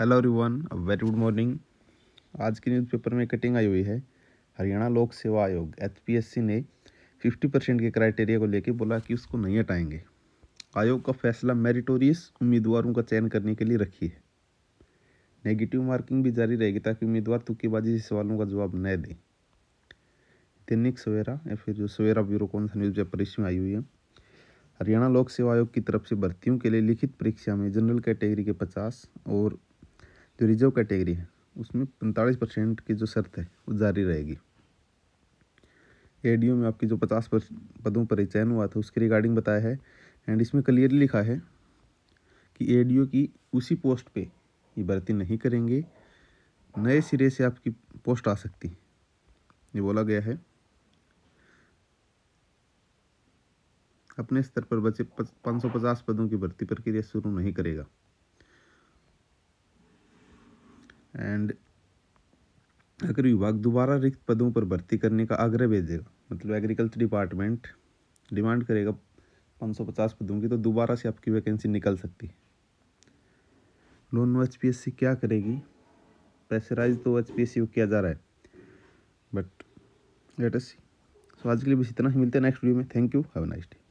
hello everyone a very good morning आज के newspaper में कटिंग आई हुई है हरियाणा लोक सेवा आयोग एचपीएससी ने 50 परसेंट के क्राइटेरिया को लेकर बोला कि उसको नहीं हटाएंगे आयोग का फैसला मेरिटोरियस उम्मीदवारों का चयन करने के लिए रखी है नेगेटिव मार्किंग भी जारी रहेगी ताकि उम्मीदवार तुक्केबाजी से सवालों का जवाब न दें दैनिक सवेरा या फिर जो सवेरा ब्यूरो कौन सा न्यूज़ पेपर इसमें आई हुई है हरियाणा लोक सेवा आयोग की तरफ से भर्तियों के लिए लिखित परीक्षा में जनरल कैटेगरी के पचास और जो रिजर्व कैटेगरी है उसमें पैंतालीस परसेंट की जो शर्त है वो जारी रहेगी एडीओ में आपकी जो पचास पदों पर चयन हुआ था उसके रिगार्डिंग बताया है एंड इसमें क्लियरली लिखा है कि एडीओ की उसी पोस्ट पे ये भर्ती नहीं करेंगे नए सिरे से आपकी पोस्ट आ सकती ये बोला गया है अपने स्तर पर बचे पचास पदों की भर्ती प्रक्रिया शुरू नहीं करेगा एंड अगर विभाग दोबारा रिक्त पदों पर भर्ती करने का आग्रह भेजेगा मतलब एग्रीकल्चर डिपार्टमेंट डिमांड करेगा 550 पदों की तो दोबारा से आपकी वैकेंसी निकल सकती है नॉन एच पी क्या करेगी प्रेसराइज तो एच पी किया जा रहा है बट लेट सी सो आज के लिए बस इतना ही मिलते हैं नेक्स्ट वीडियो में thank you have nice day